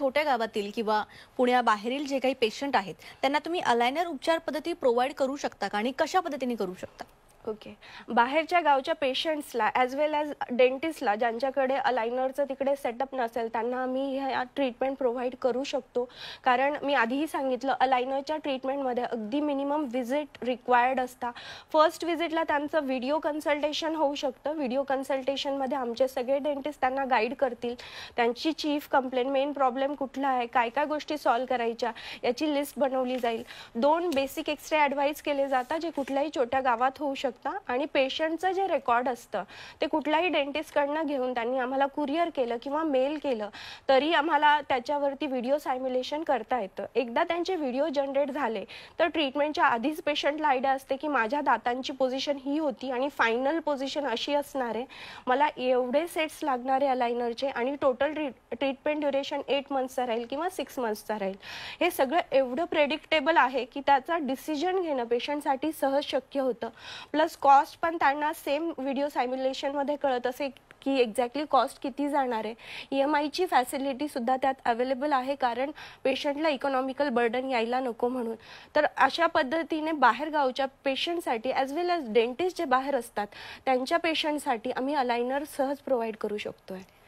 छोट्या गावातील किंवा पुण्याबाहेरील जे काही पेशंट आहेत त्यांना तुम्ही अलायनर उपचार पद्धती प्रोव्हाइड करू शकता का आणि कशा पद्धतीने करू शकता ओके बाहेरच्या गावच्या पेशंट्सला ॲज वेल ॲज डेंटिस्टला ज्यांच्याकडे अलायनरचं तिकडे सेटअप नसेल त्यांना आम्ही ह्या ट्रीटमेंट प्रोव्हाइड करू शकतो कारण मी आधीही सांगितलं अलायनरच्या ट्रीटमेंटमध्ये अगदी मिनिमम व्हिजिट रिक्वायर्ड असता फर्स्ट व्हिजिटला त्यांचं व्हिडिओ कन्सल्टेशन होऊ शकतं व्हिडिओ कन्सल्टेशनमध्ये आमचे सगळे डेंटिस्ट त्यांना गाईड करतील त्यांची चीफ कंप्लेंट मेन प्रॉब्लेम कुठला आहे काय काय गोष्टी सॉल्व करायच्या याची लिस्ट बनवली जाईल दोन बेसिक एक्स्ट्रा ॲडवाईस केले जातात जे कुठल्याही छोट्या गावात होऊ शकतात शकता आणि पेशंटचं जे रेकॉर्ड असतं ते कुठल्याही डेंटिस्टकडनं घेऊन त्यांनी आम्हाला कुरिअर केलं किंवा मेल केलं तरी आम्हाला त्याच्यावरती व्हिडिओ सायम्युलेशन करता येतं एकदा त्यांचे व्हिडिओ जनरेट झाले तर ट्रीटमेंटच्या आधीच पेशंटला आयडिया असते की माझ्या दातांची पोझिशन ही होती आणि फायनल पोझिशन अशी असणार आहे मला एवढे सेट्स लागणारे अलायनरचे आणि टोटल ट्रीटमेंट ड्युरेशन एट मंथचा राहील किंवा सिक्स मंथचा राहील हे सगळं एवढं प्रेडिक्टेबल आहे की त्याचा डिसिजन घेणं पेशंटसाठी सहज शक्य होतं प्लस कॉस्ट पण त्यांना सेम व्हिडिओ सायम्युलेशनमध्ये कळत असे की एक्झॅक्टली कॉस्ट किती जाणार आहे ई e एम आयची फॅसिलिटीसुद्धा त्यात अवेलेबल आहे कारण पेशंटला इकॉनॉमिकल बर्डन यायला नको म्हणून तर अशा पद्धतीने बाहेरगावच्या पेशंटसाठी ॲज वेल एज डेंटिस्ट जे बाहेर असतात त्यांच्या पेशंटसाठी आम्ही अलायनर सहज प्रोव्हाइड करू शकतो आहे